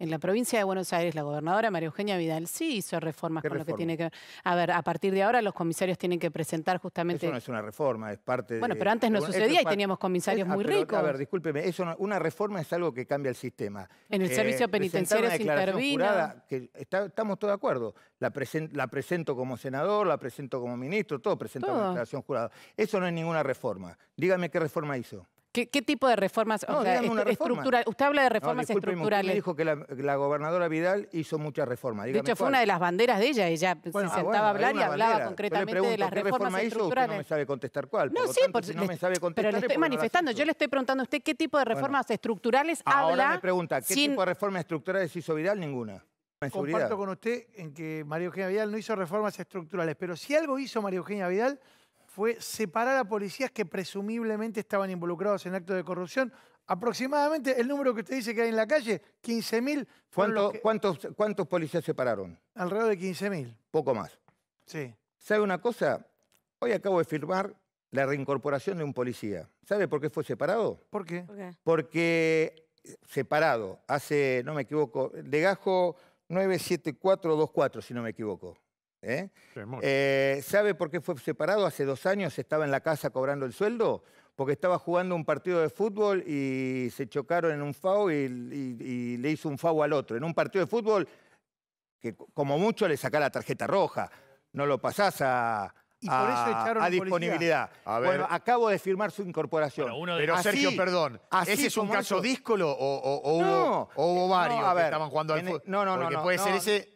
En la provincia de Buenos Aires, la gobernadora María Eugenia Vidal sí hizo reformas con lo que tiene que A ver, a partir de ahora los comisarios tienen que presentar justamente. Eso no es una reforma, es parte de. Bueno, pero antes no sucedía y teníamos comisarios ah, muy ricos. A ver, discúlpeme, eso una reforma es algo que cambia el sistema. En el eh, servicio penitenciario se intervino. que estamos todos de acuerdo. La, la, presento como senador, la presento como ministro, todo presenta una declaración jurada. Eso no es ninguna reforma. Dígame qué reforma hizo. ¿Qué, tipo de reformas? estructurales? usted habla de reformas estructurales. Usted dijo que la, gobernadora Vidal hizo muchas reformas. de hecho, fue una de las banderas de ella. Ella se ah, sentaba a hablar y hablaba concretamente de las ¿qué reformas reforma estructurales. Hizo, usted no me sabe contestar cuál. No, sí, me sabe contestar. Pero le estoy manifestando. Yo le estoy preguntando a usted qué tipo de reformas estructurales habla. Ahora me pregunta, ¿qué tipo de reformas estructurales hizo Vidal? Ninguna. Comparto con usted en que María Eugenia Vidal no hizo reformas estructurales, pero si algo hizo María Eugenia Vidal fue separar a policías que presumiblemente estaban involucrados en actos de corrupción. Aproximadamente el número que usted dice que hay en la calle, 15.000. ¿Cuánto, ¿cuántos, ¿Cuántos policías separaron? Alrededor de 15.000. Poco más. Sí. ¿Sabe una cosa? Hoy acabo de firmar la reincorporación de un policía. ¿Sabe por qué fue separado? ¿Por qué? Porque eh, separado, hace, no me equivoco, legajo 97424, si no me equivoco. ¿eh? Eh, sabe por qué fue separado? Hace dos años estaba en la casa cobrando el sueldo porque estaba jugando un partido de fútbol y se chocaron en un FAO y, le hizo un FAO al otro. En un partido de fútbol que como mucho le saca la tarjeta roja, no lo pasás a, y por a, eso echaron a disponibilidad. Bueno, acabo de firmar su incorporación. Pero Sergio, perdón, ¿ese es un caso díscolo o, hubo, eh, varios no, estaban jugando al No, no, no. no,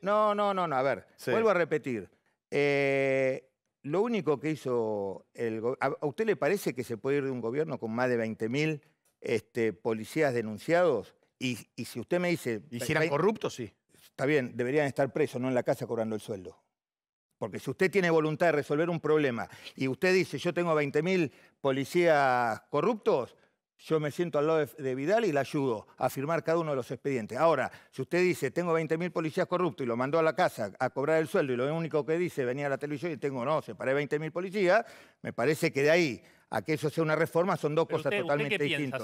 No, no, no, a ver, vuelvo a repetir. Eh, lo único que hizo el ¿A usted le parece que se puede ir de un gobierno con más de 20.000 este, policías denunciados? Y, si usted me dice... ¿Hicieran si corruptos? Sí. Está bien, deberían estar presos, no en la casa cobrando el sueldo. Porque si usted tiene voluntad de resolver un problema y usted dice, yo tengo 20.000 policías corruptos, yo me siento al lado de, Vidal y le ayudo a firmar cada uno de los expedientes. Ahora, si usted dice, tengo 20.000 policías corruptos y lo mandó a la casa a cobrar el sueldo y lo único que dice, venía a la televisión y tengo, no, separé 20.000 policías, me parece que de ahí a que eso sea una reforma son dos cosas totalmente distintas.